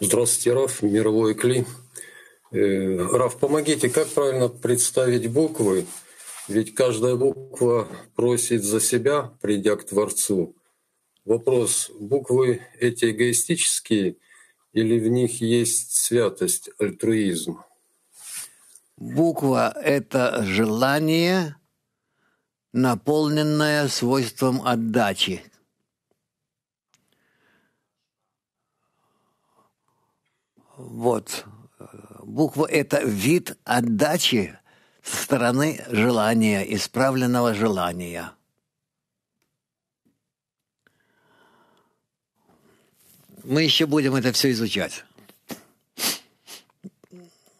Здравствуйте, Раф, мировой Кли. Э, Раф, помогите, как правильно представить буквы? Ведь каждая буква просит за себя, придя к Творцу. Вопрос, буквы эти эгоистические или в них есть святость, альтруизм? Буква — это желание, наполненное свойством отдачи, Вот. Буква – это вид отдачи со стороны желания, исправленного желания. Мы еще будем это все изучать.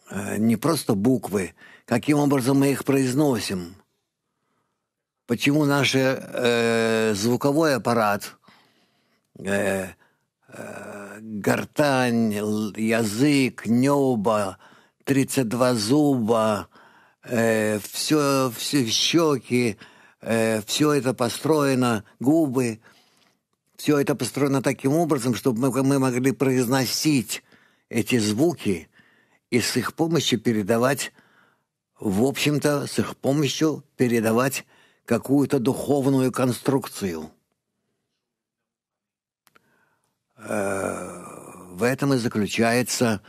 Э, не просто буквы, каким образом мы их произносим, почему наш э, звуковой аппарат э, Э, гортань, язык, небо, 32 зуба, э, все, все щеки, э, все это построено, губы. Все это построено таким образом, чтобы мы, мы могли произносить эти звуки и с их помощью передавать, в общем-то, с их помощью передавать какую-то духовную конструкцию – Э, в этом и заключается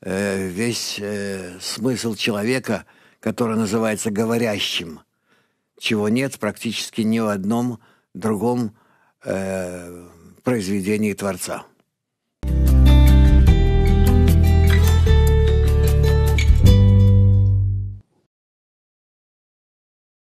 э, весь э, смысл человека, который называется говорящим, чего нет практически ни в одном другом произведении Творца.